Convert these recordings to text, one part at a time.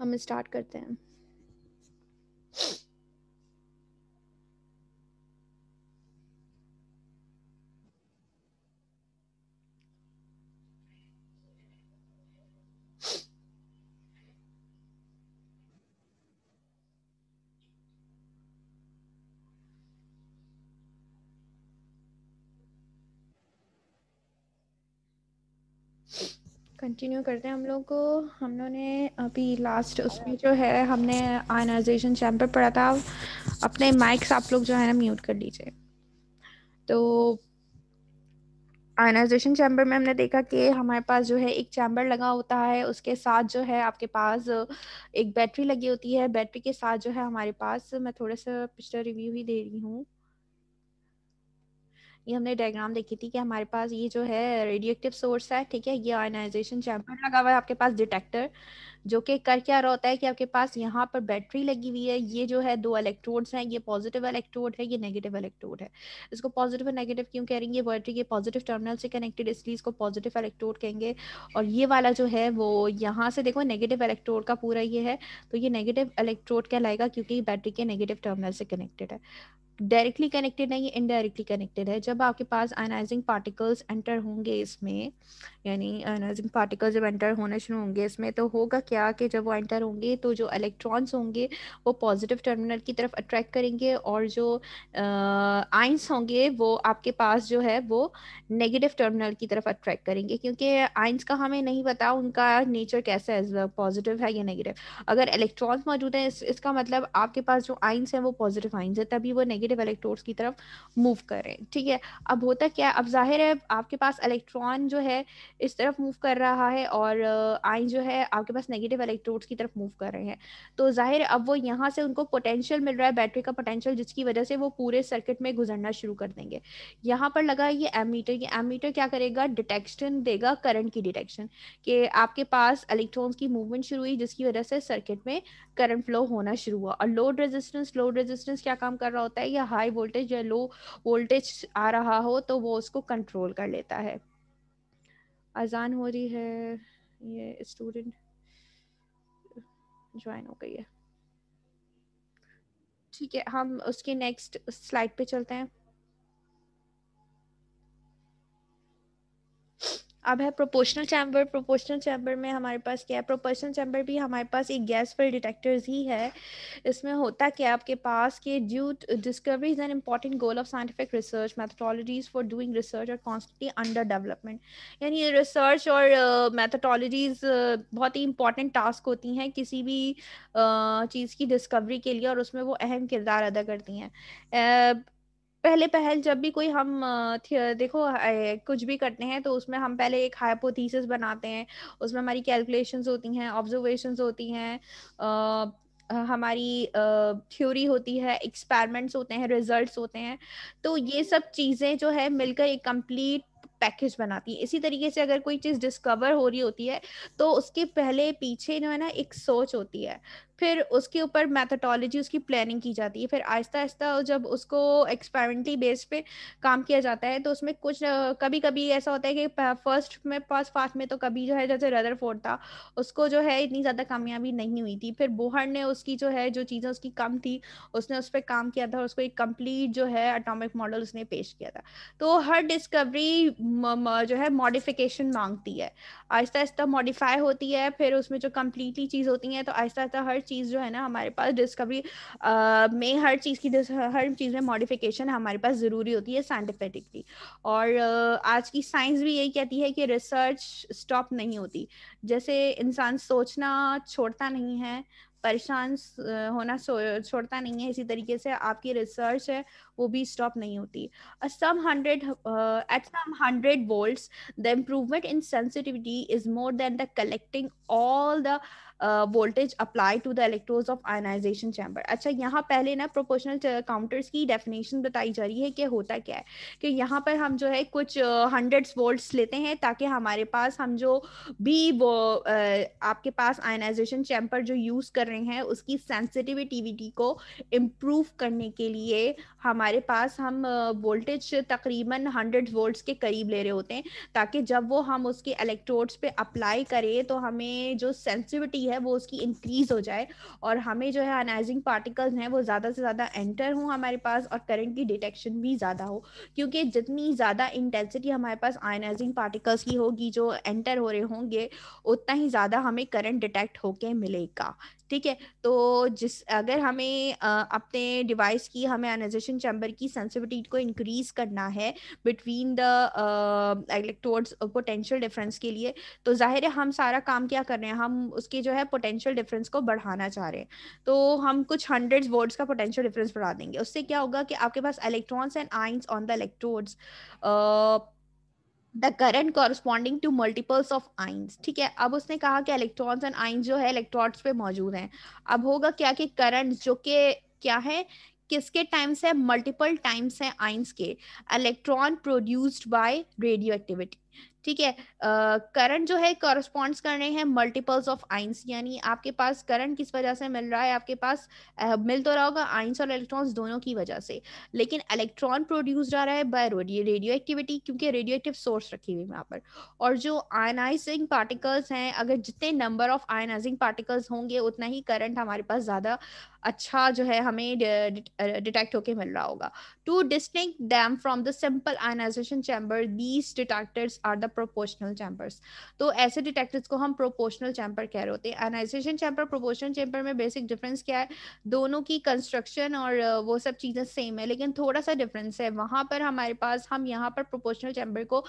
हम स्टार्ट करते हैं कंटिन्यू करते हैं हम लोग को हम लोगों ने अभी लास्ट उसमें जो है हमने आयनाइजेशन चैम्पर पढ़ा था अपने माइक्स आप लोग जो है ना म्यूट कर लीजिए तो आयनाइजेशन चैम्बर में हमने देखा कि हमारे पास जो है एक चैम्बर लगा होता है उसके साथ जो है आपके पास एक बैटरी लगी होती है बैटरी के साथ जो है हमारे पास मैं थोड़ा सा पिछला रिव्यू ही दे रही हूँ ये हमने डायग्राम देखी थी कि हमारे पास ये जो है रेडियोक्टिव सोर्स है ठीक है ये आयनाइजेशन चैम्बर लगा हुआ है आपके पास डिटेक्टर जो कि कर क्या रहा होता है कि आपके पास यहाँ पर बैटरी लगी हुई है ये जो है दो इलेक्ट्रोड्स हैं ये पॉजिटिव इलेक्ट्रोड है ये नेगेटिव इलेक्ट्रोड है इसको पॉजिटिव और नेगेटिव क्यों कह रही है बैटरी के पॉजिटिव टर्मिनल से कनेक्टेड इसलिए इसको पॉजिटिव इलेक्ट्रोड कहेंगे और ये वाला जो है वो यहाँ से देखो नेगेटिव इलेक्ट्रोड का पूरा ये है तो ये नेगेटिव इलेक्ट्रोड कहलाएगा क्योंकि बैटरी के नेगेटिव टर्मिनल से कनेक्टेड है डायरेक्टली कनेक्टेड नहीं है इनडायरेक्टली कनेक्टेड है जब आपके पास आयनाइजिंग पार्टिकल्स एंटर होंगे इसमें यानी आयनाइजिंग पार्टिकल जब एंटर होने शुरू होंगे इसमें तो होगा क्या क्या कि जब वो एंटर होंगे तो जो इलेक्ट्रॉन्स होंगे वो पॉजिटिव टर्मिनल की तरफ अट्रैक्ट करेंगे और जो आइंस होंगे वो आपके पास जो है वो नेगेटिव टर्मिनल की तरफ अट्रैक्ट करेंगे क्योंकि आइंस का हमें नहीं पता उनका नेचर कैसा है पॉजिटिव है या नेगेटिव अगर इलेक्ट्रॉन्स मौजूद हैं इस, इसका मतलब आपके पास जो आइंस हैं वो पॉजिटिव आइंस है तभी वो नेगेटिव इलेक्ट्रोड्स की तरफ मूव करें ठीक है अब होता क्या अब जाहिर है आपके पास इलेक्ट्रॉन जो है इस तरफ मूव कर रहा है और आइन जो है आपके पास नेगेटिव इलेक्ट्रोड्स की तरफ मूव कर रहे हैं तो जाहिर अब वो यहाँ से उनको पोटेंशियल मिल रहा है बैटरी का पोटेंशियल जिसकी वजह से वो पूरे सर्किट में गुजरना शुरू कर देंगे यहाँ पर लगा ये एमीटर ये एमीटर क्या करेगा डिटेक्शन देगा करंट की डिटेक्शन कि आपके पास इलेक्ट्रॉन्स की मूवमेंट शुरू हुई जिसकी वजह से सर्किट में करंट फ्लो होना शुरू हुआ और लोड रेजिस्टेंस लोड रेजिस्टेंस क्या काम कर रहा होता है या हाई वोल्टेज या लो वोल्टेज आ रहा हो तो वो उसको कंट्रोल कर लेता है अजान हो रही है ये स्टूडेंट ज्वाइन हो गई है ठीक है हम उसके नेक्स्ट स्लाइड पे चलते हैं अब है प्रोपोर्शनल चैम्बर प्रोपोर्शनल चैम्बर में हमारे पास क्या है प्रोपोर्शनल चैम्बर भी हमारे पास एक गैस फिल डिटेक्टर्स ही है इसमें होता क्या आपके पास कि due discovery is an important goal of scientific research methodologies for doing research और कॉन्स्टेंटली अंडर डेवलपमेंट यानी रिसर्च और मैथडोलॉजीज uh, uh, बहुत ही इंपॉर्टेंट टास्क होती हैं किसी भी uh, चीज़ की डिस्कवरी के लिए और उसमें वो अहम किरदार अदा करती हैं पहले पहल जब भी कोई हम देखो कुछ भी करते हैं तो उसमें हम पहले एक हाइपोथीसिस बनाते हैं उसमें हमारी कैलकुलेशंस होती हैं ऑब्जर्वेशंस होती हैं हमारी थ्योरी होती है एक्सपेरिमेंट्स होते हैं रिजल्ट्स होते हैं तो ये सब चीज़ें जो है मिलकर एक कंप्लीट पैकेज बनाती है इसी तरीके से अगर कोई चीज़ डिस्कवर हो रही होती है तो उसके पहले पीछे जो है ना एक सोच होती है फिर उसके ऊपर मैथडोलॉजी उसकी प्लानिंग की जाती है फिर आहिस्ता आहिस्ता जब उसको एक्सपेरिमेंटली बेस पे काम किया जाता है तो उसमें कुछ कभी कभी ऐसा होता है कि फर्स्ट में फर्स्ट फास्ट में तो कभी जो है जैसे रदर फोर्ड था उसको जो है इतनी ज़्यादा कामयाबी नहीं हुई थी फिर बोहर ने उसकी जो है जो चीज़ें उसकी कम थी उसने उस पर काम किया था और उसको एक कम्प्लीट जो है अटोमिक मॉडल उसने पेश किया था तो हर डिस्कवरी जो है मॉडिफिकेशन मांगती है आहिस्ता आहिस्ता मॉडिफाई होती है फिर उसमें जो कम्प्लीटली चीज़ होती है तो आहिस्ता आहिस्ता हर चीज़ जो है ना हमारे पास डिस्कवरी में हर चीज़ की हर चीज़ में मॉडिफिकेशन हमारे पास ज़रूरी होती है साइंटिफिकली और आज की साइंस भी यही कहती है कि रिसर्च स्टॉप नहीं होती जैसे इंसान सोचना छोड़ता नहीं है परेशान होना छोड़ता नहीं है इसी तरीके से आपकी रिसर्च है वो भी स्टॉप नहीं होती some hundred at some hundred volts the improvement in sensitivity is more than the collecting all the voltage apply to the electrodes of ionization chamber अच्छा यहाँ पहले ना प्रोपोर्शनल काउंटर्स की डेफिनेशन बताई जा रही है कि होता क्या है कि यहाँ पर हम जो है कुछ हंड्रेड्स वोल्ट्स लेते हैं ताकि हमारे पास हम जो भी वो आपके पास आयनाइजेशन चैम्बर जो यूज़ कर रहे हैं उसकी सेंसिटिविटिविटी को इम्प्रूव करने के लिए हमारे पास हम वोल्टेज तकरीबन हंड्रेड वोल्ट्स के करीब ले रहे होते हैं ताकि जब वो हम उसके इलेक्ट्रोड्स पे अप्लाई करें तो हमें जो सेंसिविटी है वो उसकी इंक्रीज हो जाए और हमें जो है अनाइजिंग पार्टिकल्स हैं वो ज़्यादा से ज़्यादा एंटर हों हमारे पास और करंट की डिटेक्शन भी ज़्यादा हो क्योंकि जितनी ज़्यादा इंटेंसिटी हमारे पास आयनाइजिंग पार्टिकल्स की होगी जो एंटर हो रहे होंगे उतना ही ज़्यादा हमें करंट डिटेक्ट होके मिलेगा ठीक है तो जिस अगर हमें अपने डिवाइस की हमें अनाइजेशन चैम्बर की सेंसिटिविटी को इंक्रीज करना है between the electrodes potential difference के लिए तो जाहिर है हम सारा काम क्या कर रहे हैं हम उसके जो है पोटेंशियल डिफरेंस को बढ़ाना चाह रहे हैं तो हम कुछ हंड्रेड वर्ड्स का पोटेंशियल डिफरेंस बढ़ा देंगे उससे क्या होगा कि आपके पास electrons and ions on the electrodes the current corresponding to multiples of ions ठीक है अब उसने कहा कि इलेक्ट्रॉन्स एंड आइंस जो है इलेक्ट्रॉन्स पे मौजूद हैं अब होगा क्या कि करंट जो के क्या है किसके टाइम्स है मल्टीपल टाइम्स है आइंस के electron produced by radioactivity ठीक है करंट जो है कॉरस्पॉन्ड्स कर रहे हैं मल्टीपल्स ऑफ आइंस यानी आपके पास करंट किस वजह से मिल रहा है आपके पास uh, मिल तो रहा होगा आइंस और इलेक्ट्रॉन्स दोनों की वजह से लेकिन इलेक्ट्रॉन प्रोड्यूस जा रहा है बाय रेडियो एक्टिविटी क्योंकि रेडियो एक्टिव सोर्स रखी हुई वहाँ पर और जो आयनाइजिंग पार्टिकल्स हैं अगर जितने नंबर ऑफ आयनाइजिंग पार्टिकल्स होंगे उतना ही करंट हमारे पास ज़्यादा अच्छा जो है हमें डिटेक्ट होके मिल रहा होगा to distinguish them from the simple ionization chamber these detectors are the proportional chambers तो ऐसे डिटेक्टर्स को हम प्रोपोर्शनल चैम्बर कह रहे होते हैं आयनाइजेशन चैम्बर प्रोपोर्शनल चैम्बर में बेसिक डिफरेंस क्या है दोनों की कंस्ट्रक्शन और वो सब चीज़ें सेम है लेकिन थोड़ा सा डिफरेंस है वहाँ पर हमारे पास हम यहाँ पर प्रोपोर्शनल चैम्बर को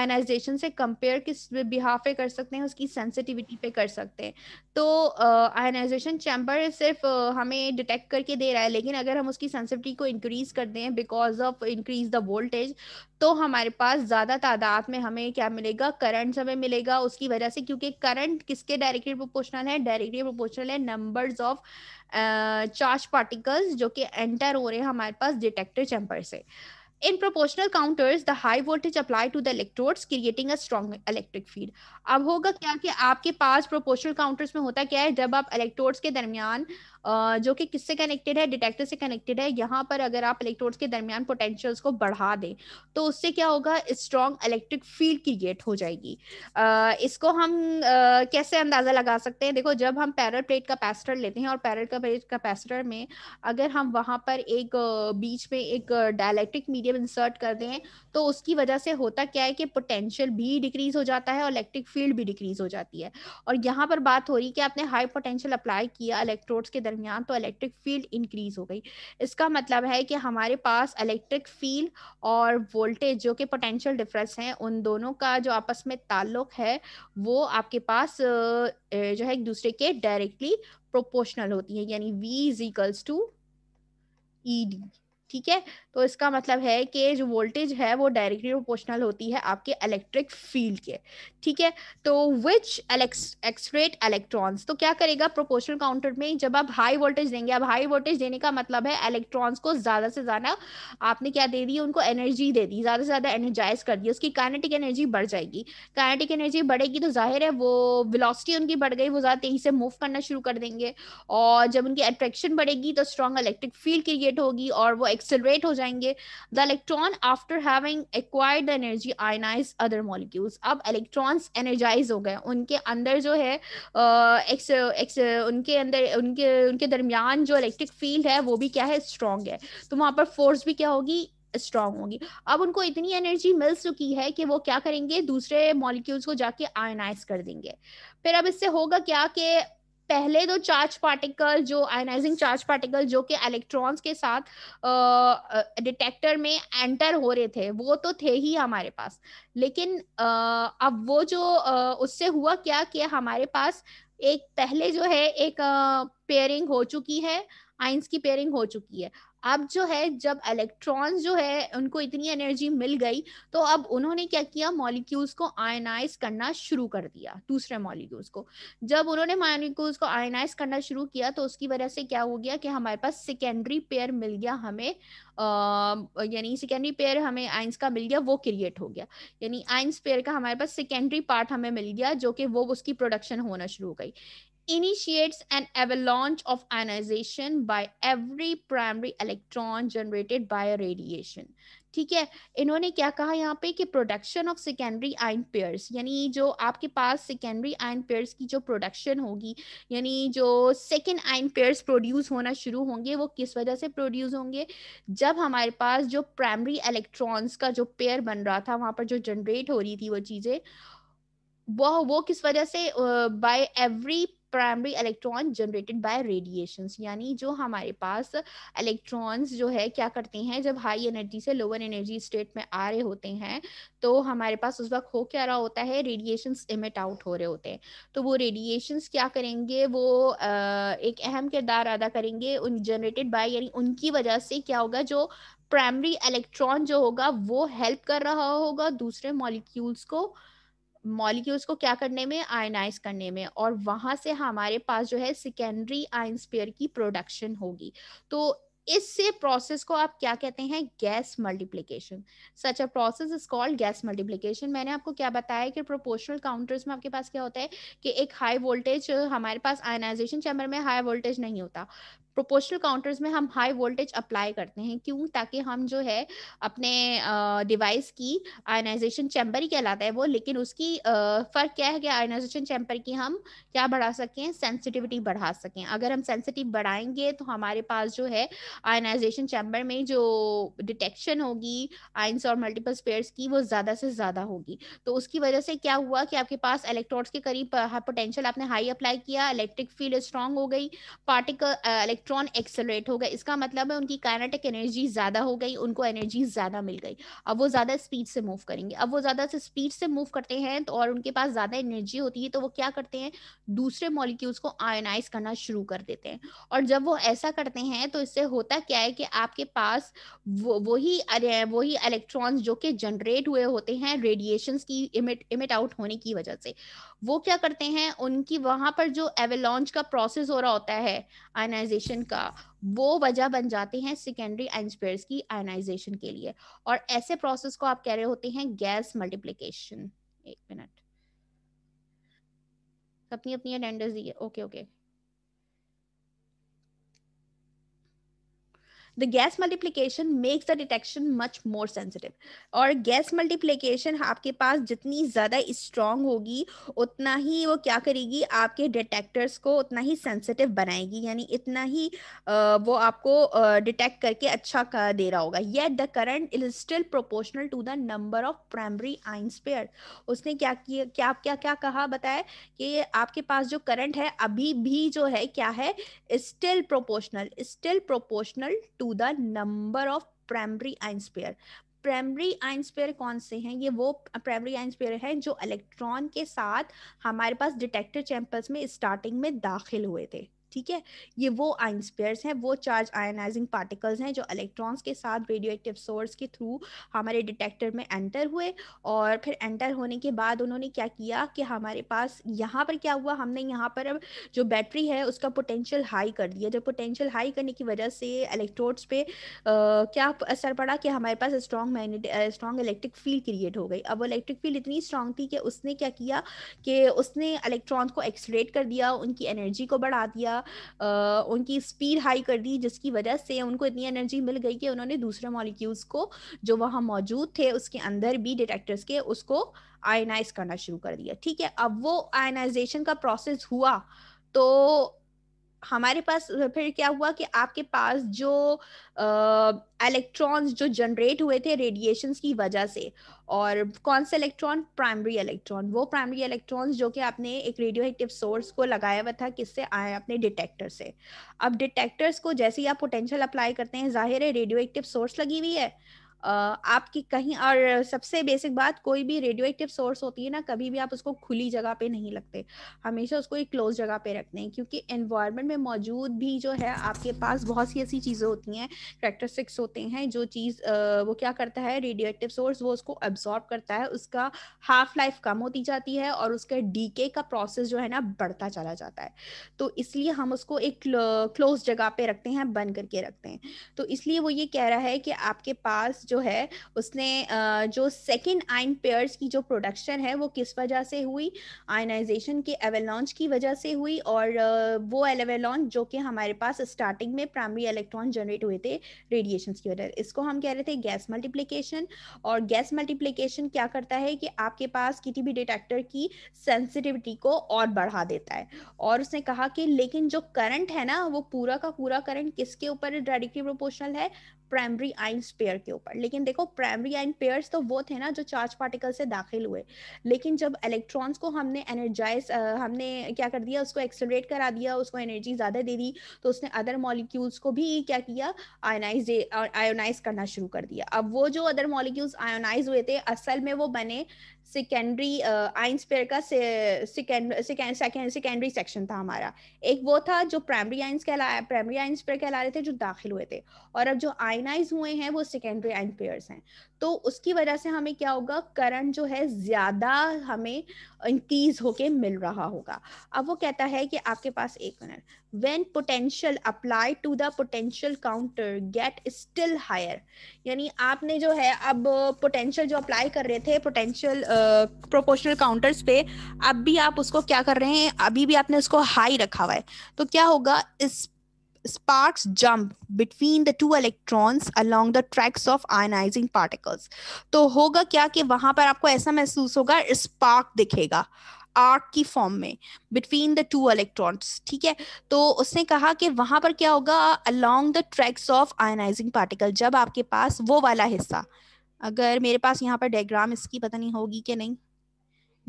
आयनाइजेशन से कंपेयर किस बिहाफ पे कर सकते हैं उसकी सेंसिटिविटी पे कर सकते हैं तो आयनाइजेशन चैम्बर सिर्फ हमें हमें डिटेक्ट करके दे रहा है लेकिन अगर हम उसकी सेंसिटिविटी को इंक्रीज करते हैं because of increase the voltage तो हमारे पास ज़्यादा तादाद में हमें क्या मिलेगा करंट हमें मिलेगा उसकी वजह से क्योंकि करंट किसके डायरेक्टली प्रोपोर्शनल है डायरेक्टली प्रोपोर्शनल है नंबर्स ऑफ चार्ज पार्टिकल्स जो कि एंटर हो रहे हैं हमारे पास डिटेक्टर चैम्बर से in proportional counters the high voltage apply to the electrodes creating a strong electric field अब होगा क्या कि आपके पास प्रोपोर्शनल काउंटर्स में होता क्या है जब आप इलेक्ट्रोड्स के दरमियान जो कि किससे कनेक्टेड है डिटेक्टर से कनेक्टेड है यहाँ पर अगर आप इलेक्ट्रोड्स के दरमियान पोटेंशियल्स को बढ़ा दें तो उससे क्या होगा स्ट्रॉन्ग इलेक्ट्रिक फील्ड क्रिएट हो जाएगी इसको हम कैसे अंदाजा लगा सकते हैं देखो जब हम पैरल प्लेट का कैपेसिटर लेते हैं और पैरल प्लेट कैपेसिटर में अगर हम वहां पर एक बीच में एक डायलैक्ट्रिक मीडियम इंसर्ट कर दें तो उसकी वजह से होता क्या है कि पोटेंशियल भी डिक्रीज हो जाता है और इलेक्ट्रिक फील्ड भी डिक्रीज हो जाती है और यहाँ पर बात हो रही है कि आपने हाई पोटेंशियल अप्लाई किया इलेक्ट्रोड्स के दरमियान तो इलेक्ट्रिक फील्ड इंक्रीज हो गई इसका मतलब है कि हमारे पास इलेक्ट्रिक फील्ड और वोल्टेज जो कि पोटेंशियल डिफरेंस हैं उन दोनों का जो आपस में ताल्लुक है वो आपके पास जो है एक दूसरे के डायरेक्टली प्रोपोर्शनल होती है यानी V is to E D ठीक है तो इसका मतलब है कि जो वोल्टेज है वो डायरेक्टली प्रोपोर्शनल होती है आपके इलेक्ट्रिक फील्ड के ठीक है तो विच एक्सरेट इलेक्ट्रॉन्स तो क्या करेगा प्रोपोर्शनल काउंटर में जब आप हाई वोल्टेज देंगे अब हाई वोल्टेज देने का मतलब है इलेक्ट्रॉन्स को ज़्यादा से ज़्यादा आपने क्या दे दी उनको एनर्जी दे दी ज़्यादा से ज़्यादा एनर्जाइज कर दी उसकी काइनेटिक एनर्जी बढ़ जाएगी कानेटिक एनर्जी बढ़ेगी तो जाहिर है वो विलोसिटी उनकी बढ़ गई वो ज़्यादा तेज़ी से मूव करना शुरू कर देंगे और जब उनकी अट्रैक्शन बढ़ेगी तो स्ट्रॉन्ग इलेक्ट्रिक फील्ड क्रिएट होगी और वो एक्सेलरेट हो जाएंगे the electron after having acquired energy ionize other molecules अब इलेक्ट्रॉन्स एनर्जाइज हो गए उनके अंदर जो है एक्स एक्स उनके अंदर उनके उनके दरमियान जो इलेक्ट्रिक फील्ड है वो भी क्या है स्ट्रॉन्ग है तो वहां पर फोर्स भी क्या होगी स्ट्रॉन्ग होगी अब उनको इतनी एनर्जी मिल चुकी है कि वो क्या करेंगे दूसरे मॉलिक्यूल्स को जाके आयनाइज कर देंगे फिर अब इससे होगा क्या कि पहले दो चार्ज पार्टिकल जो आयोनाइजिंग चार्ज पार्टिकल जो कि इलेक्ट्रॉन्स के साथ डिटेक्टर में एंटर हो रहे थे वो तो थे ही हमारे पास लेकिन आ, अब वो जो आ, उससे हुआ क्या कि हमारे पास एक पहले जो है एक पेयरिंग हो चुकी है आइंस की पेयरिंग हो चुकी है अब जो है जब इलेक्ट्रॉन्स जो है उनको इतनी एनर्जी मिल गई तो अब उन्होंने क्या किया मॉलिक्यूल्स को आयनाइज करना शुरू कर दिया दूसरे मॉलिक्यूल्स को जब उन्होंने मॉलिक्यूल्स को आयनाइज करना शुरू किया तो उसकी वजह से क्या हो गया कि हमारे पास सेकेंडरी पेयर मिल गया हमें यानी सेकेंडरी पेयर हमें आइंस का मिल गया वो क्रिएट हो गया यानी आइंस पेयर का हमारे पास सेकेंडरी पार्ट हमें मिल गया जो कि वो उसकी प्रोडक्शन होना शुरू हो गई initiates an avalanche of ionization by every primary electron generated by a radiation ठीक है इन्होंने क्या कहा यहाँ पे कि production of secondary ion pairs यानी जो आपके पास सेकेंडरी आयन पेयर्स की जो प्रोडक्शन होगी यानी जो सेकेंड आयन पेयर्स प्रोड्यूस होना शुरू होंगे वो किस वजह से प्रोड्यूस होंगे जब हमारे पास जो प्राइमरी इलेक्ट्रॉन्स का जो पेयर बन रहा था वहां पर जो जनरेट हो रही थी वो चीज़ें वो वो किस वजह से by every primary electron generated by radiation यानी जो हमारे पास इलेक्ट्रॉन्स जो है क्या करते हैं जब हाई एनर्जी से लोअर एनर्जी स्टेट में आ रहे होते हैं तो हमारे पास उस वक्त हो क्या रहा होता है रेडिएशन इमिट आउट हो रहे होते हैं तो वो रेडिएशंस क्या करेंगे वो एक अहम किरदार अदा करेंगे उन जनरेटेड बाय यानी उनकी वजह से क्या होगा जो प्राइमरी इलेक्ट्रॉन जो होगा वो हेल्प कर रहा होगा दूसरे मॉलिक्यूल्स को मॉलिक्यूल्स को क्या करने में आयनाइज करने में और वहां से हमारे पास जो है सेकेंडरी आयन स्पेयर की प्रोडक्शन होगी तो इससे प्रोसेस को आप क्या कहते हैं gas multiplication such a process is called gas multiplication मैंने आपको क्या बताया कि प्रोपोर्शनल काउंटर्स में आपके पास क्या होता है कि एक हाई वोल्टेज हमारे पास आयनाइजेशन चैम्बर में हाई वोल्टेज नहीं होता प्रोपोर्शनल काउंटर्स में हम हाई वोल्टेज अप्लाई करते हैं क्यों ताकि हम जो है अपने डिवाइस की आयनाइजेशन चैम्बर ही कहलाता है वो लेकिन उसकी फ़र्क क्या है कि आयनाइजेशन चैम्बर की हम क्या बढ़ा सकें सेंसिटिविटी बढ़ा सकें अगर हम सेंसिटिव बढ़ाएंगे तो हमारे पास जो है आयनाइजेशन चैम्बर में जो डिटेक्शन होगी आइंस और मल्टीपल स्पेयर्स की वो ज़्यादा से ज़्यादा होगी तो उसकी वजह से क्या हुआ कि आपके पास इलेक्ट्रॉन्स के करीब पोटेंशियल आपने हाई अप्लाई किया इलेक्ट्रिक फील्ड स्ट्रांग हो गई पार्टिकल इलेक्ट्रॉन एक्सेलरेट हो गए इसका मतलब है उनकी काइनेटिक एनर्जी ज़्यादा हो गई उनको एनर्जी ज़्यादा मिल गई अब वो ज़्यादा स्पीड से मूव करेंगे अब वो ज़्यादा से स्पीड से मूव करते हैं तो और उनके पास ज़्यादा एनर्जी होती है तो वो क्या करते हैं दूसरे मॉलिक्यूल्स को आयोनाइज करना शुरू कर देते हैं और जब वो ऐसा करते हैं तो इससे होता क्या है कि आपके पास वही वही इलेक्ट्रॉन्स जो कि जनरेट हुए होते हैं रेडिएशन की इमिट इमिट आउट होने की वजह से वो क्या करते हैं उनकी वहां पर जो एवेलॉन्च का प्रोसेस हो रहा होता है आयोनाइजेशन रेडिएशन का वो वजह बन जाते हैं सेकेंडरी एंजपेयर्स की आयनाइजेशन के लिए और ऐसे प्रोसेस को आप कह रहे होते हैं गैस मल्टीप्लीकेशन एक मिनट अपनी अपनी अटेंडर दी okay okay the gas multiplication makes the detection much more sensitive और gas multiplication आपके पास जितनी ज़्यादा strong होगी उतना ही वो क्या करेगी आपके detectors को उतना ही sensitive बनाएगी यानी इतना ही वो आपको detect करके अच्छा कर दे रहा होगा yet the current is still proportional to the number of primary ions pair उसने क्या किया क्या क्या क्या कहा बताया कि आपके पास जो current है अभी भी जो है क्या है still proportional still proportional to the number of primary ions primary ions pair कौन से हैं ये वो प्राइमरी आइंस पेयर हैं जो इलेक्ट्रॉन के साथ हमारे पास डिटेक्टर चैंपल्स में स्टार्टिंग में दाखिल हुए थे ठीक है ये वो आइन स्पेयर्स हैं वो चार्ज आयनाइजिंग पार्टिकल्स हैं जो इलेक्ट्रॉन्स के साथ रेडियो एक्टिव सोर्स के थ्रू हमारे डिटेक्टर में एंटर हुए और फिर एंटर होने के बाद उन्होंने क्या किया कि हमारे पास यहाँ पर क्या हुआ हमने यहाँ पर अब जो बैटरी है उसका पोटेंशियल हाई कर दिया जो पोटेंशियल हाई करने की वजह से इलेक्ट्रोड्स पे आ, क्या असर पड़ा कि हमारे पास strong magnet strong electric field create हो गई अब इलेक्ट्रिक फील्ड इतनी स्ट्रॉन्ग थी कि उसने क्या किया कि उसने इलेक्ट्रॉन को एक्सलेट कर दिया उनकी एनर्जी को बढ़ा दिया आ, उनकी स्पीड हाई कर दी जिसकी वजह से उनको इतनी एनर्जी मिल गई कि उन्होंने दूसरे मॉलिक्यूल्स को जो वहाँ मौजूद थे उसके अंदर भी डिटेक्टर्स के उसको आयनाइज करना शुरू कर दिया ठीक है अब वो आयनाइजेशन का प्रोसेस हुआ तो हमारे पास फिर क्या हुआ कि आपके पास जो इलेक्ट्रॉन्स जो जनरेट हुए थे रेडिएशंस की वजह से और कौन से इलेक्ट्रॉन प्राइमरी इलेक्ट्रॉन वो प्राइमरी इलेक्ट्रॉन्स जो कि आपने एक रेडियो एक्टिव सोर्स को लगाया हुआ था किससे आए अपने डिटेक्टर से अब डिटेक्टर्स को जैसे ही आप पोटेंशियल अप्लाई करते हैं जाहिर है रेडियो एक्टिव सोर्स लगी हुई है आपकी कहीं और सबसे बेसिक बात कोई भी रेडियो एक्टिव सोर्स होती है ना कभी भी आप उसको खुली जगह पे नहीं लगते हमेशा उसको एक क्लोज जगह पे रखते हैं क्योंकि एनवायरमेंट में मौजूद भी जो है आपके पास बहुत सी ऐसी चीज़ें होती हैं करेक्टरिस्टिक्स होते हैं जो चीज़ वो क्या करता है रेडियो एक्टिव सोर्स वो उसको एब्जॉर्ब करता है उसका हाफ लाइफ कम होती जाती है और उसका डीके का प्रोसेस जो है ना बढ़ता चला जाता है तो इसलिए हम उसको एक क्लोज जगह पे रखते हैं बंद करके रखते हैं तो इसलिए वो ये कह रहा है कि आपके पास जो है उसने जो सेकेंड आयन पेयर्स की जो प्रोडक्शन है वो किस वजह से हुई आयनाइजेशन के एवेलॉन्च की वजह से हुई और वो एलेवेलॉन्च जो कि हमारे पास स्टार्टिंग में प्राइमरी इलेक्ट्रॉन जनरेट हुए थे रेडिएशन की वजह इसको हम कह रहे थे गैस मल्टीप्लीकेशन और गैस मल्टीप्लीकेशन क्या करता है कि आपके पास किसी भी डिटेक्टर की सेंसिटिविटी को और बढ़ा देता है और उसने कहा कि लेकिन जो करंट है ना वो पूरा का पूरा करंट किसके ऊपर डायरेक्टली प्रोपोर्शनल है प्राइमरी आइन पेयर के ऊपर लेकिन देखो प्राइमरी आइन पेयर्स तो वो थे ना जो चार्ज पार्टिकल से दाखिल हुए लेकिन जब इलेक्ट्रॉन्स को हमने एनर्जाइज हमने क्या कर दिया उसको एक्सेलरेट करा दिया उसको एनर्जी ज़्यादा दे दी तो उसने अदर मॉलिक्यूल्स को भी क्या किया आयोनाइज आयोनाइज करना शुरू कर दिया अब वो जो अदर मॉलिक्यूल्स आयोनाइज हुए थे असल में वो बने सेकेंडरी आइंसपेयर uh, का सेकेंडरी सेक्शन था हमारा एक वो था जो प्राइमरी आइंस कहला प्राइमरी आइंसपेयर कहला रहे थे जो दाखिल हुए थे और अब जो आइनाइज हुए हैं वो सेकेंडरी आइंसपेयर्स हैं तो उसकी वजह से हमें क्या होगा करंट जो है ज्यादा हमें इंक्रीज होके मिल रहा होगा अब वो कहता है कि आपके पास एक minute when potential apply to the potential counter get still higher यानी आपने जो है अब पोटेंशियल जो अप्लाई कर रहे थे पोटेंशियल प्रोपोर्शनल काउंटर्स पे अब भी आप उसको क्या कर रहे हैं अभी भी आपने उसको हाई रखा हुआ है तो क्या होगा इस sparks jump between the two electrons along the tracks of ionizing particles तो होगा क्या कि वहां पर आपको ऐसा महसूस होगा स्पार्क दिखेगा आर्क की फॉर्म में बिटवीन द टू इलेक्ट्रॉन्स ठीक है तो उसने कहा कि वहां पर क्या होगा along the tracks of ionizing particle जब आपके पास वो वाला हिस्सा अगर मेरे पास यहाँ पर डायग्राम इसकी पता नहीं होगी कि नहीं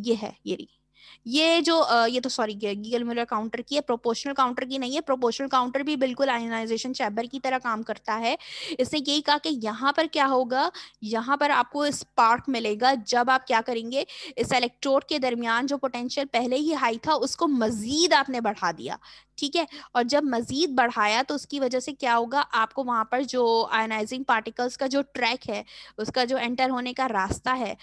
ये है ये रही ये जो ये तो सॉरी गीगल म्यूलर काउंटर की है प्रोपोर्शनल काउंटर की नहीं है प्रोपोर्शनल काउंटर भी बिल्कुल आयनाइजेशन चैम्बर की तरह काम करता है इसने यही कहा कि यहाँ पर क्या होगा यहाँ पर आपको स्पार्क मिलेगा जब आप क्या करेंगे इस इलेक्ट्रोड के दरमियान जो पोटेंशियल पहले ही हाई था उसको मजीद आपने बढ़ा दिया ठीक है और जब मजीद बढ़ाया तो उसकी वजह से क्या होगा आपको वहां पर जो आयनाइजिंग पार्टिकल्स का जो ट्रैक है उसका जो एंटर होने का रास्ता है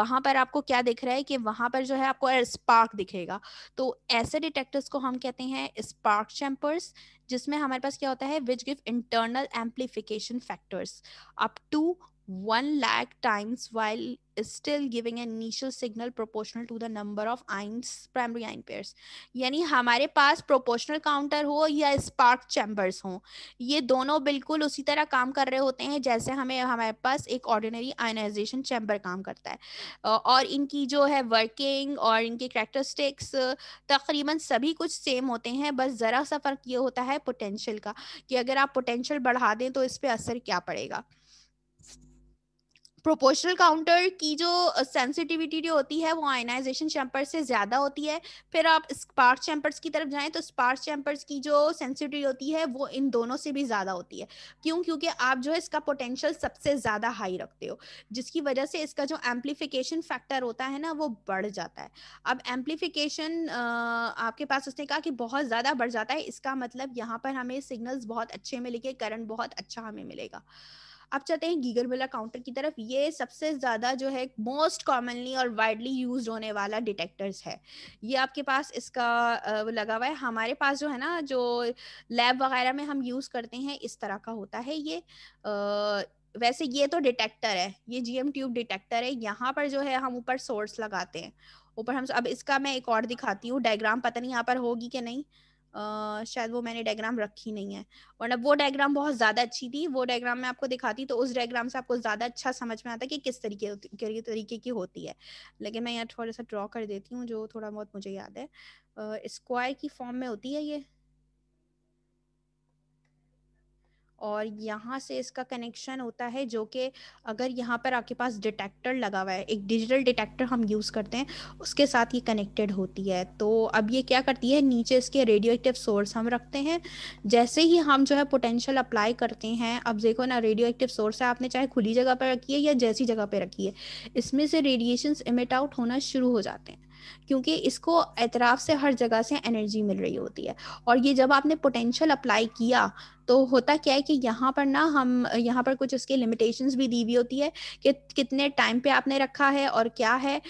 वहां पर आपको क्या दिख रहा है कि वहां पर जो है आपको स्पार्क दिखेगा तो ऐसे डिटेक्टर्स को हम कहते हैं स्पार्क चैम्पर्स जिसमें हमारे पास क्या होता है which give internal amplification factors up to one lakh times while still giving an initial signal proportional to the number of ions primary ion pairs यानी हमारे पास proportional counter हो या spark chambers हो ये दोनों बिल्कुल उसी तरह काम कर रहे होते हैं जैसे हमें हमारे पास एक ordinary ionization chamber काम करता है और इनकी जो है working और इनके characteristics तकरीबन सभी कुछ same होते हैं बस ज़रा सा फर्क ये होता है potential का कि अगर आप potential बढ़ा दें तो इस पर असर क्या पड़ेगा प्रोपोर्शनल काउंटर की जो सेंसिटिविटी जो होती है वो आयनाइजेशन चैम्पर से ज़्यादा होती है फिर आप स्पार्क चैम्पर्स की तरफ जाएं तो स्पार्क चैम्पर्स की जो सेंसिटिविटी होती है वो इन दोनों से भी ज़्यादा होती है क्यों क्योंकि आप जो है इसका पोटेंशियल सबसे ज़्यादा हाई रखते हो जिसकी वजह से इसका जो एम्पलीफिकेशन फैक्टर होता है ना वो बढ़ जाता है अब एम्पलीफिकेशन आपके पास उसने कहा कि बहुत ज़्यादा बढ़ जाता है इसका मतलब यहाँ पर हमें सिग्नल्स बहुत अच्छे मिलेंगे करंट बहुत अच्छा हमें मिलेगा अब चाहते हैं गीगर बिला काउंटर की तरफ ये सबसे ज़्यादा जो है मोस्ट कॉमनली और वाइडली यूज होने वाला डिटेक्टर्स है ये आपके पास इसका वो लगा हुआ है हमारे पास जो है ना जो लैब वगैरह में हम यूज़ करते हैं इस तरह का होता है ये आ, वैसे ये तो डिटेक्टर है ये जीएम ट्यूब डिटेक्टर है यहाँ पर जो है हम ऊपर सोर्स लगाते हैं ऊपर हम अब इसका मैं एक और दिखाती हूँ डायग्राम पता नहीं यहाँ पर होगी कि नहीं आ, शायद वो मैंने डायग्राम रखी नहीं है वरना वो डायग्राम बहुत ज्यादा अच्छी थी वो डायग्राम मैं आपको दिखाती तो उस डायग्राम से आपको ज्यादा अच्छा समझ में आता कि किस तरीके तरीके की होती है लेकिन मैं यहाँ थोड़ा सा ड्रॉ कर देती हूँ जो थोड़ा बहुत मुझे याद है स्क्वायर की फॉर्म में होती है ये और यहाँ से इसका कनेक्शन होता है जो कि अगर यहाँ पर आपके पास डिटेक्टर लगा हुआ है एक डिजिटल डिटेक्टर हम यूज़ करते हैं उसके साथ ये कनेक्टेड होती है तो अब ये क्या करती है नीचे इसके रेडियो एक्टिव सोर्स हम रखते हैं जैसे ही हम जो है पोटेंशियल अप्लाई करते हैं अब देखो ना रेडियो एक्टिव सोर्स है आपने चाहे खुली जगह पर रखी है या जैसी जगह पर रखी है इसमें से रेडिएशन इमिट आउट होना शुरू हो जाते हैं क्योंकि इसको एतराफ से हर जगह से एनर्जी मिल रही होती है और ये जब आपने पोटेंशियल अप्लाई किया तो होता क्या है कि यहाँ पर ना हम यहाँ पर कुछ उसके लिमिटेशंस भी दी हुई होती है कि कितने टाइम पे आपने रखा है और क्या है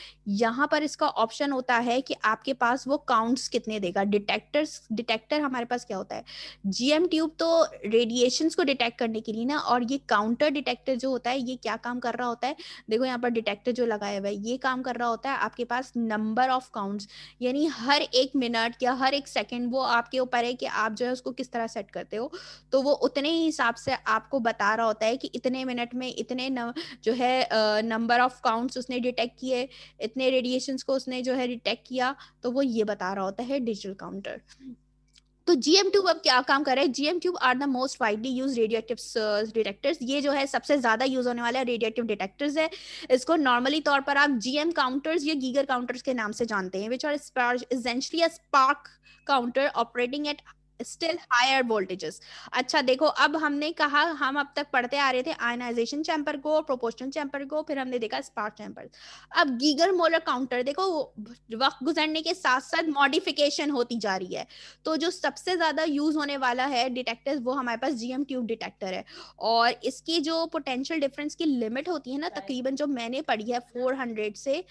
यहाँ पर इसका ऑप्शन होता है कि आपके पास वो काउंट्स कितने देगा डिटेक्टर्स डिटेक्टर हमारे पास क्या होता है जीएम ट्यूब तो रेडिएशन को डिटेक्ट करने के लिए ना और ये काउंटर डिटेक्टर जो होता है ये क्या काम कर रहा होता है देखो यहाँ पर डिटेक्टर जो लगाया हुआ है ये काम कर रहा होता है आपके पास नंबर ऑफ काउंट्स यानी हर एक मिनट या हर एक सेकेंड वो आपके ऊपर है कि आप जो है उसको किस तरह सेट करते हो तो वो उतने ही हिसाब से आपको बता रहा होता है कि इतने मिनट में इतने न, जो है नंबर ऑफ काउंट्स उसने डिटेक्ट किए इतने रेडिएशन को उसने जो है डिटेक्ट किया तो वो ये बता रहा होता है डिजिटल काउंटर तो जीएम ट्यूब अब क्या काम कर रहा है GM tube are the most widely use radio detectors ये जो है सबसे ज्यादा यूज होने वाला रेडियो डिटेक्टर्स है इसको नॉर्मली तौर पर आप जीएम काउंटर्स या गीगर काउंटर्स के नाम से जानते हैं which are essentially a spark counter operating at still higher voltages अच्छा देखो अब हमने कहा हम अब तक पढ़ते आ रहे थे आयनाइजेशन चैम्पर को प्रोपोर्शनल चैम्पर को फिर हमने देखा स्पार्क चैम्पर अब गीगर मोलर काउंटर देखो वक्त गुजरने के साथ साथ मॉडिफिकेशन होती जा रही है तो जो सबसे ज्यादा यूज होने वाला है डिटेक्टर वो हमारे पास जीएम ट्यूब डिटेक्टर है और इसकी जो पोटेंशियल डिफरेंस की लिमिट होती है ना तकरीबन जो मैंने पढ़ी है फोर से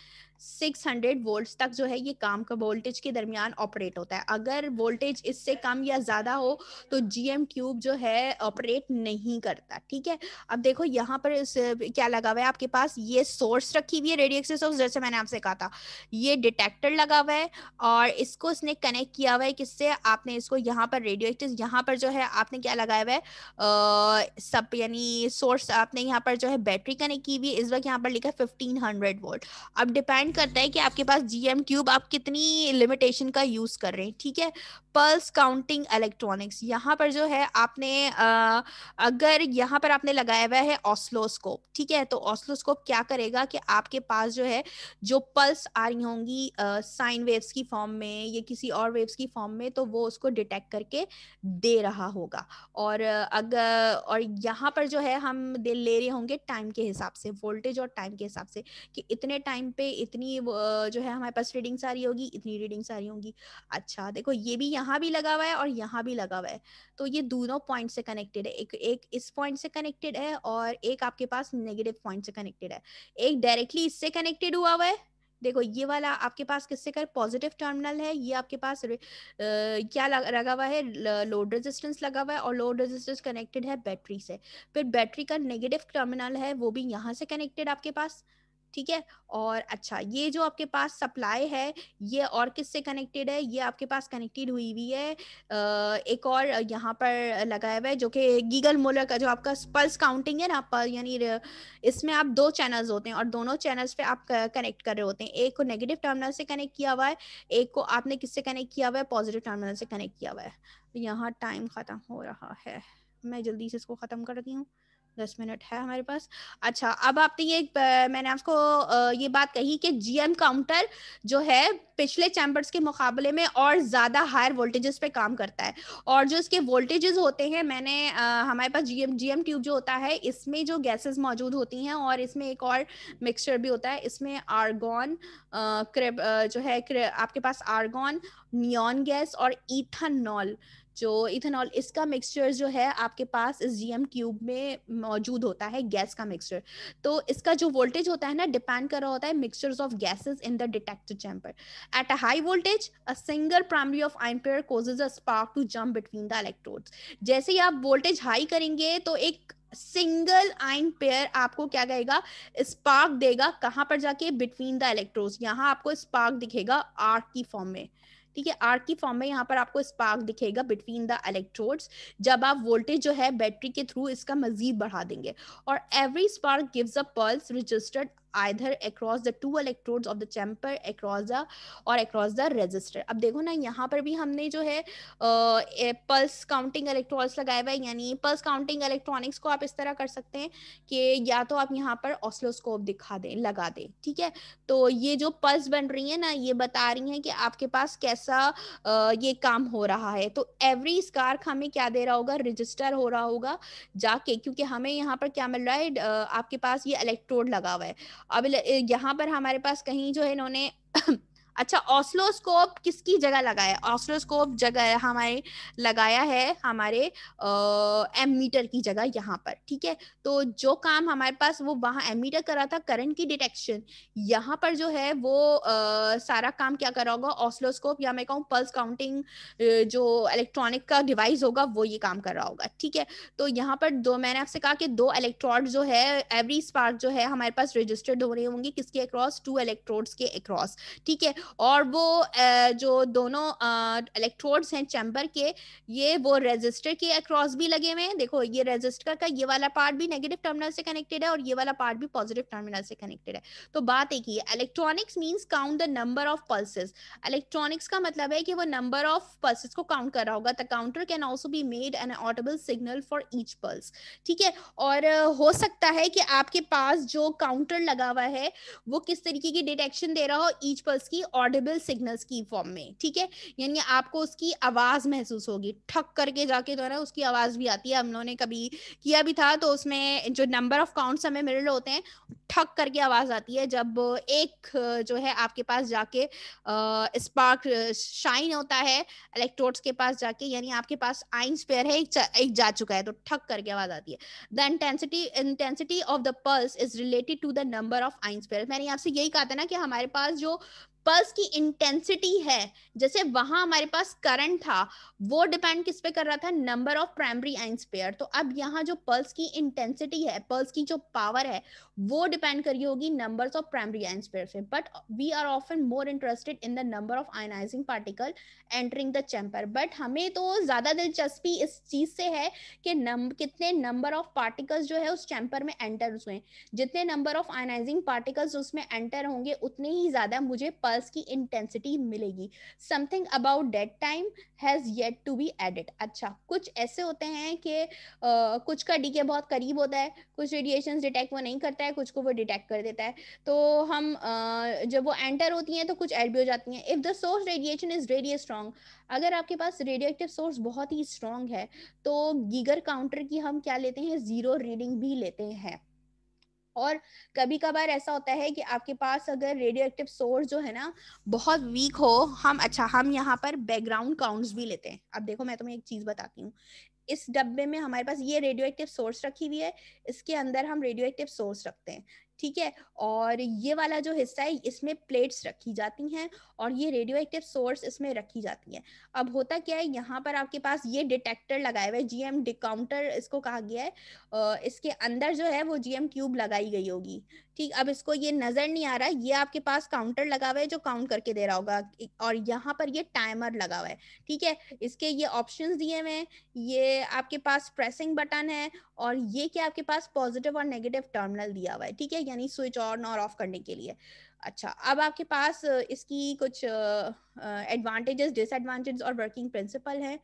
हंड्रेड वोल्ट तक जो है ये काम का वोल्टेज के दरमियान ऑपरेट होता है अगर वोल्टेज इससे कम या ज़्यादा हो तो जीएम ट्यूब जो है ऑपरेट नहीं करता ठीक है अब देखो यहाँ पर क्या लगा हुआ है आपके पास ये सोर्स रखी हुई है रेडियो एक्सेस ऑफ जैसे मैंने आपसे कहा था ये डिटेक्टर लगा हुआ है और इसको इसने कनेक्ट किया हुआ है किससे आपने इसको यहाँ पर रेडियो एक्सेस यहाँ पर जो है आपने क्या लगाया हुआ है सब यानी सोर्स आपने यहाँ पर जो है बैटरी कनेक्ट की हुई है इस वक्त यहाँ पर लिखा है फिफ्टीन हंड्रेड वोल्ट अब डिपेंड डिपेंड करता है कि आपके पास जीएम क्यूब आप कितनी लिमिटेशन का यूज कर रहे हैं ठीक है पल्स काउंटिंग इलेक्ट्रॉनिक्स यहाँ पर जो है आपने आ, अगर यहाँ पर आपने लगाया हुआ है ऑस्लोस्कोप ठीक है तो ऑस्लोस्कोप क्या करेगा कि आपके पास जो है जो पल्स आ रही होंगी साइन वेव्स की फॉर्म में या किसी और वेव्स की फॉर्म में तो वो उसको डिटेक्ट करके दे रहा होगा और अगर और यहाँ पर जो है हम दे ले रहे होंगे टाइम के हिसाब से वोल्टेज और टाइम के हिसाब से कि इतने टाइम पे इतनी जो है हमारे पास रीडिंग्स आ रही होगी इतनी रीडिंग्स आ रही होंगी अच्छा देखो ये भी यहाँ यहाँ भी लगा हुआ है और यहाँ भी लगा हुआ है तो ये दोनों पॉइंट से कनेक्टेड है एक एक इस पॉइंट से कनेक्टेड है और एक आपके पास नेगेटिव पॉइंट से कनेक्टेड है एक डायरेक्टली इससे कनेक्टेड हुआ हुआ है देखो ये वाला आपके पास किससे कर पॉजिटिव टर्मिनल है ये आपके पास आ, क्या लगा हुआ है लोड रेजिस्टेंस लगा हुआ है और लोड रेजिस्टेंस कनेक्टेड है बैटरी से फिर बैटरी का नेगेटिव टर्मिनल है वो भी यहाँ से कनेक्टेड आपके पास ठीक है और अच्छा ये जो आपके पास सप्लाई है ये और किससे कनेक्टेड है ये आपके पास कनेक्टेड हुई हुई है एक और यहाँ पर लगाया हुआ है जो कि गीगल मोलर का जो आपका पल्स काउंटिंग है ना पल यानी इसमें आप दो चैनल्स होते हैं और दोनों चैनल्स पे आप कनेक्ट कर रहे होते हैं एक को नेगेटिव टर्मिनल से कनेक्ट किया हुआ है एक को आपने किससे कनेक्ट किया हुआ है पॉजिटिव टर्मिनल से कनेक्ट किया हुआ है यहाँ टाइम ख़त्म हो रहा है मैं जल्दी से इसको ख़त्म कर रही हूँ दस मिनट है हमारे पास अच्छा अब आपने ये मैंने आपको ये बात कही कि जीएम काउंटर जो है पिछले चैम्बर्स के मुकाबले में और ज़्यादा हायर वोल्टेजेस पे काम करता है और जो इसके वोल्टेजेस होते हैं मैंने हमारे पास जीएम जीएम ट्यूब जो होता है इसमें जो गैसेस मौजूद होती हैं और इसमें एक और मिक्सचर भी होता है इसमें आर्गॉन जो है आपके पास आर्गॉन नियॉन गैस और इथानॉल जो इथेनॉल इसका मिक्सचर जो है आपके पास इस जीएम क्यूब में मौजूद होता है गैस का मिक्सचर तो इसका जो वोल्टेज होता है ना डिपेंड कर रहा होता है mixtures of gases in the detected chamber at a high voltage a single primary of ion pair causes a spark to jump between the electrodes जैसे ही आप वोल्टेज हाई करेंगे तो एक सिंगल आइन पेयर आपको क्या कहेगा स्पार्क देगा कहां पर जाके बिटवीन द इलेक्ट्रोड्स यहां आपको स्पार्क दिखेगा आर्क की फॉर्म में ठीक है आर्क की फॉर्म में यहाँ पर आपको स्पार्क दिखेगा बिटवीन द इलेक्ट्रोड्स जब आप वोल्टेज जो है बैटरी के थ्रू इसका मजीद बढ़ा देंगे और every spark gives a pulse registered either across the two electrodes of the chamber across the और across the resistor अब देखो ना यहाँ पर भी हमने जो है पल्स काउंटिंग इलेक्ट्रॉन्स लगाए हुए यानी पल्स काउंटिंग इलेक्ट्रॉनिक्स को आप इस तरह कर सकते हैं कि या तो आप यहाँ पर ऑस्लोस्कोप दिखा दें लगा दें ठीक है तो ये जो पल्स बन रही है ना ये बता रही है कि आपके पास कैसा आ, ये काम हो रहा है तो एवरी स्कार्क हमें क्या दे रहा होगा रजिस्टर हो रहा होगा जाके क्योंकि हमें यहाँ पर क्या मिल रहा है आपके पास ये इलेक्ट्रोड लगा हुआ है अब यहाँ पर हमारे पास कहीं जो है इन्होंने अच्छा ऑस्लोस्कोप किसकी जगह लगाया ऑस्लोस्कोप जगह हमारे लगाया है हमारे एम मीटर की जगह यहाँ पर ठीक है तो जो काम हमारे पास वो वहाँ एम मीटर करा था करंट की डिटेक्शन यहाँ पर जो है वो आ, सारा काम क्या करा होगा ऑस्लोस्कोप या मैं कहूँ पल्स काउंटिंग जो इलेक्ट्रॉनिक का डिवाइस होगा वो ये काम कर रहा होगा ठीक है तो यहाँ पर दो मैंने आपसे कहा कि दो इलेक्ट्रॉड जो है एवरी स्पार्क जो है हमारे पास रजिस्टर्ड हो रहे होंगे किसके अक्रॉस टू इलेक्ट्रोड्स के अक्रॉस ठीक है और वो जो दोनों इलेक्ट्रोड्स हैं चैम्बर के ये वो रेजिस्टर के अक्रॉस भी लगे हुए हैं देखो ये रेजिस्टर का ये वाला पार्ट भी नेगेटिव टर्मिनल से कनेक्टेड है और ये वाला पार्ट भी पॉजिटिव टर्मिनल से कनेक्टेड है तो बात एक ही है electronics means count the number of pulses electronics का मतलब है कि वो नंबर ऑफ पल्सेस को काउंट कर रहा होगा the counter can also be made an audible signal for each pulse ठीक है और हो सकता है कि आपके पास जो काउंटर लगा हुआ है वो किस तरीके की डिटेक्शन दे रहा हो ईच पल्स की ऑडिबल सिग्नल्स की फॉर्म में ठीक है यानी आपको उसकी आवाज महसूस होगी ठक करके जाके जो है ना उसकी आवाज भी आती है हम लोगों ने कभी किया भी था तो उसमें जो नंबर ऑफ काउंट्स हमें मिल रहे होते हैं ठक करके आवाज आती है जब एक जो है आपके पास जाके स्पार्क शाइन होता है इलेक्ट्रोड्स के पास जाके यानी आपके पास आइन स्पेयर है एक, एक जा चुका है तो ठक करके आवाज आती है the intensity intensity of the pulse is related to the number of ion spare मैंने आपसे यही कहा था ना कि हमारे पास जो पल्स की इंटेंसिटी है जैसे वहां हमारे पास करंट था वो डिपेंड किस पे कर रहा था number of primary and spare तो अब यहाँ जो पल्स की इंटेंसिटी है पल्स की जो पावर है वो डिपेंड करी होगी number of primary and spare से but we are often more interested in the number of ionizing particle entering the chamber but हमें तो ज्यादा दिलचस्पी इस चीज से है कि नम, कितने नंबर ऑफ पार्टिकल्स जो है उस चैम्पर में एंटर हुए जितने नंबर ऑफ आयनाइजिंग पार्टिकल्स उसमें एंटर होंगे उतने ही ज्यादा मुझे पल्स आवाज की इंटेंसिटी मिलेगी something about that time has yet to be edit अच्छा कुछ ऐसे होते हैं कि कुछ का डीके बहुत करीब होता है कुछ रेडिएशन डिटेक्ट वो नहीं करता है कुछ को वो डिटेक्ट कर देता है तो हम uh, जब वो एंटर होती हैं तो कुछ ऐड भी हो जाती हैं if the source radiation is radio strong अगर आपके पास रेडियो एक्टिव सोर्स बहुत ही स्ट्रॉन्ग है तो गीगर काउंटर की हम क्या लेते हैं जीरो रीडिंग भी लेते हैं और कभी कभार ऐसा होता है कि आपके पास अगर रेडियो एक्टिव सोर्स जो है ना बहुत वीक हो हम अच्छा हम यहाँ पर बैकग्राउंड काउंट्स भी लेते हैं अब देखो मैं तुम्हें एक चीज बताती हूँ इस डब्बे में हमारे पास ये रेडियो एक्टिव सोर्स रखी हुई है इसके अंदर हम रेडियो एक्टिव सोर्स रखते हैं ठीक है और ये वाला जो हिस्सा है इसमें प्लेट्स रखी जाती हैं और ये रेडियो एक्टिव सोर्स इसमें रखी जाती है अब होता क्या है यहाँ पर आपके पास ये डिटेक्टर लगाए हुआ है जीएम डिकाउंटर इसको कहा गया है इसके अंदर जो है वो जीएम ट्यूब लगाई गई होगी ठीक अब इसको ये नजर नहीं आ रहा है ये आपके पास काउंटर लगा हुआ है जो काउंट करके दे रहा होगा और यहाँ पर ये टाइमर लगा हुआ है ठीक है इसके ये ऑप्शन दिए हुए हैं ये आपके पास प्रेसिंग बटन है और ये क्या आपके पास पॉजिटिव और नेगेटिव टर्मिनल दिया हुआ है ठीक है यानी स्विच ऑन और ऑफ करने के लिए अच्छा अब आपके पास इसकी कुछ एडवांटेजेस डिसएडवांटेज और वर्किंग प्रिंसिपल हैं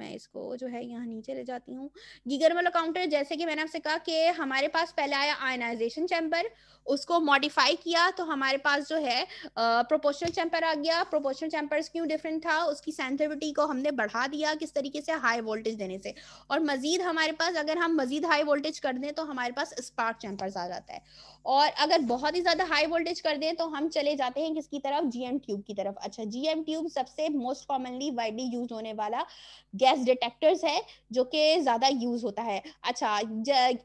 मैं इसको जो है यहाँ नीचे ले जाती हूँ गीगर मेलो काउंटर जैसे कि मैंने आपसे कहा कि हमारे पास पहले आया आयनाइजेशन चैम्बर उसको मॉडिफाई किया तो हमारे पास जो है प्रोपोर्शनल चैम्बर आ गया प्रोपोर्शनल चैम्बर क्यों डिफरेंट था उसकी सेंसिटिविटी को हमने बढ़ा दिया किस तरीके से हाई वोल्टेज देने से और मजीद हमारे पास अगर हम मजीद हाई वोल्टेज कर दें तो हमारे पास स्पार्क चैम्पर्स आ जाता है और अगर बहुत ही ज्यादा हाई वोल्टेज कर दें तो हम चले जाते हैं किसकी तरफ जीएम ट्यूब की तरफ अच्छा जीएम ट्यूब सबसे मोस्ट कॉमनली वाइडली यूज होने वाला गैस डिटेक्टर्स है जो कि ज़्यादा यूज़ होता है अच्छा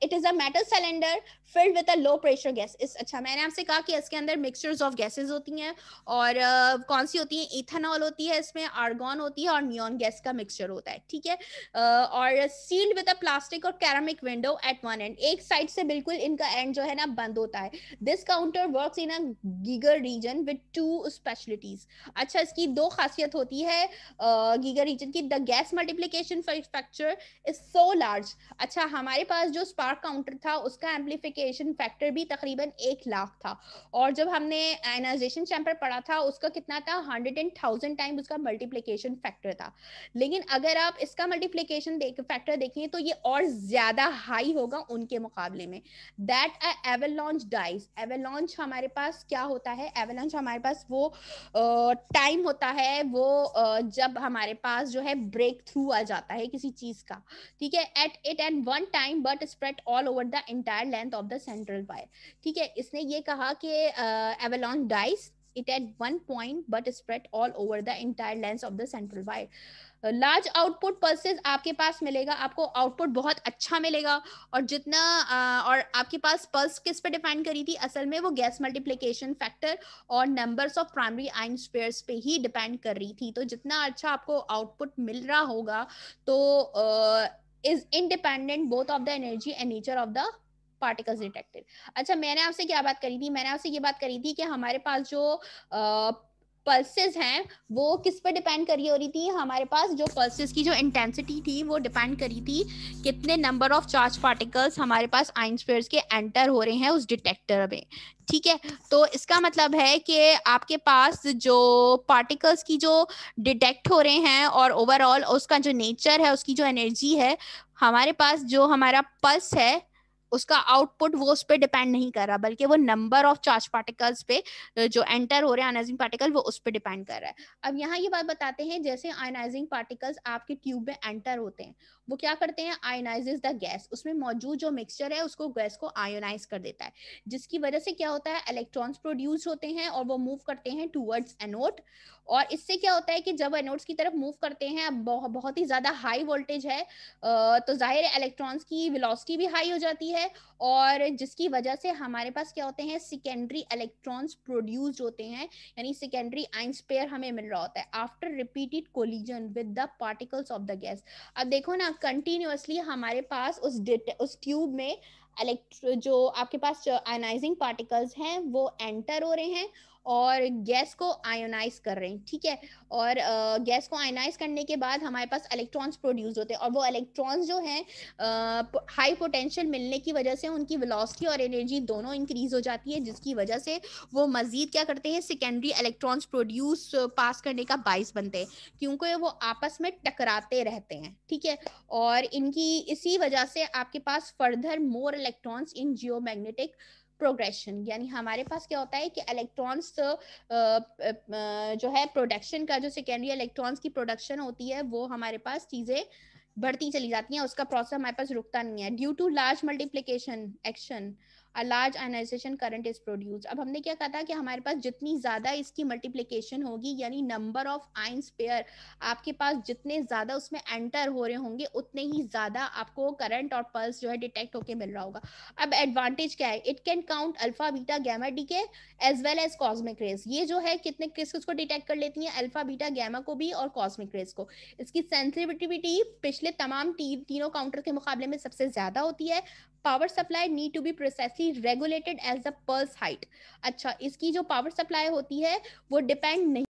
it is a metal cylinder filled with a low pressure gas इस अच्छा मैंने आपसे कहा कि इसके अंदर मिक्सचर्स ऑफ गैसेस होती हैं और uh, कौन सी होती है इथेनॉल होती है इसमें आर्गॉन होती है और नियॉन गैस का मिक्सचर होता है ठीक है uh, और सील्ड विद अ प्लास्टिक और ceramic window at one end एक साइड से बिल्कुल इनका एंड जो है ना बंद होता है this counter work in a Geiger region with two specialities अच्छा इसकी दो खासियत होती है गीगर रीजन की the gas multiplication factor is so large अच्छा हमारे पास जो स्पार्क काउंटर था उसका एम्पलीफिकेशन फैक्टर भी तकरीबन एक लाख था और जब हमने आयनाइजेशन चैम्पर पढ़ा था उसका कितना था हंड्रेड एंड थाउजेंड टाइम उसका मल्टीप्लीकेशन फैक्टर था लेकिन अगर आप इसका मल्टीप्लीकेशन देख, फैक्टर देखें तो ये और ज्यादा हाई होगा उनके मुकाबले में दैट एवेलॉन्च डाइज एवेलॉन्च हमारे पास क्या होता है एवेलॉन्च हमारे पास वो टाइम uh, होता है वो uh, जब हमारे पास जो है ब्रेक थ्रू थ्रू आ जाता है किसी चीज का ठीक है at it end one time but spread all over the entire length of the central wire ठीक है इसने ये कहा कि avalanche dies it at one point but spread all over the entire length of the central wire large output pulses आपके पास मिलेगा आपको आउटपुट बहुत अच्छा मिलेगा और जितना और आपके पास पल्स किस पे डिफाइन करी थी असल में वो गैस मल्टीप्लिकेशन फैक्टर और numbers of primary ion pair पे ही डिपेंड कर रही थी तो जितना अच्छा आपको आउटपुट मिल रहा होगा तो is independent both of the energy and nature of the particles detected अच्छा मैंने आपसे क्या बात करी थी मैंने आपसे ये बात करी थी कि हमारे पास जो uh, पल्सेस हैं वो किस पर डिपेंड करी हो रही थी हमारे पास जो पल्सेस की जो इंटेंसिटी थी वो डिपेंड करी थी कितने नंबर ऑफ चार्ज पार्टिकल्स हमारे पास आइन के एंटर हो रहे हैं उस डिटेक्टर में ठीक है तो इसका मतलब है कि आपके पास जो पार्टिकल्स की जो डिटेक्ट हो रहे हैं और ओवरऑल उसका जो नेचर है उसकी जो एनर्जी है हमारे पास जो हमारा पल्स है उसका आउटपुट वो उस पर डिपेंड नहीं कर रहा बल्कि वो नंबर ऑफ चार्ज पार्टिकल्स पे जो एंटर हो रहे हैं आयनाइजिंग पार्टिकल वो उस पर डिपेंड कर रहा है अब यहाँ ये बात बताते हैं जैसे आयनाइजिंग पार्टिकल्स आपके ट्यूब में एंटर होते हैं वो क्या करते हैं आयोनाइजेज द गैस उसमें मौजूद जो मिक्सचर है उसको गैस को आयोनाइज कर देता है जिसकी वजह से क्या होता है इलेक्ट्रॉन्स प्रोड्यूस होते हैं और वो मूव करते हैं टूवर्ड्स एनोड और इससे क्या होता है कि जब एनोड्स की तरफ मूव करते हैं अब बहुत ही ज्यादा हाई वोल्टेज है तो जाहिर है इलेक्ट्रॉन्स की विलोसिटी भी हाई हो जाती है और जिसकी वजह से हमारे पास क्या होते हैं सेकेंडरी इलेक्ट्रॉन्स प्रोड्यूस होते हैं यानी सेकेंडरी आइंसपेयर हमें मिल रहा होता है after repeated collision with the particles of the gas अब देखो ना कंटिन्यूसली हमारे पास उस उस ट्यूब में इलेक्ट्रो जो आपके पास आयनाइजिंग पार्टिकल्स हैं वो एंटर हो रहे हैं और गैस को आयोनाइज कर रहे हैं ठीक है और गैस को आयोनाइज करने के बाद हमारे पास इलेक्ट्रॉन्स प्रोड्यूस होते हैं और वो इलेक्ट्रॉन्स जो हैं हाई पोटेंशियल मिलने की वजह से उनकी वेलोसिटी और एनर्जी दोनों इंक्रीज हो जाती है जिसकी वजह से वो मजीद क्या करते हैं सेकेंडरी इलेक्ट्रॉन्स प्रोड्यूस पास करने का बाइस बनते हैं क्योंकि वो आपस में टकराते रहते हैं ठीक है और इनकी इसी वजह से आपके पास further more electrons in geo magnetic progression यानी हमारे पास क्या होता है कि इलेक्ट्रॉन्स जो है प्रोडक्शन का जो सेकेंडरी इलेक्ट्रॉन्स की प्रोडक्शन होती है वो हमारे पास चीज़ें बढ़ती चली जाती हैं उसका प्रोसेस हमारे पास रुकता नहीं है due to large multiplication action a large ionization current is produce अब हमने क्या कहा था कि हमारे पास जितनी ज्यादा इसकी मल्टीप्लीकेशन होगी यानी नंबर ऑफ आइंस पेयर आपके पास जितने ज्यादा उसमें एंटर हो रहे होंगे उतने ही ज्यादा आपको करंट और पल्स जो है डिटेक्ट होकर मिल रहा होगा अब एडवांटेज क्या है it can count alpha beta gamma decay as well as cosmic rays ये जो है कितने किस किस को डिटेक्ट कर लेती है अल्फा बीटा गैमा को भी और कॉस्मिक रेस को इसकी सेंसिटिविटी पिछले तमाम ती, तीनों काउंटर के मुकाबले में सबसे ज्यादा होती है power supply need to be precisely regulated as the pulse height अच्छा इसकी जो पावर सप्लाई होती है वो डिपेंड नहीं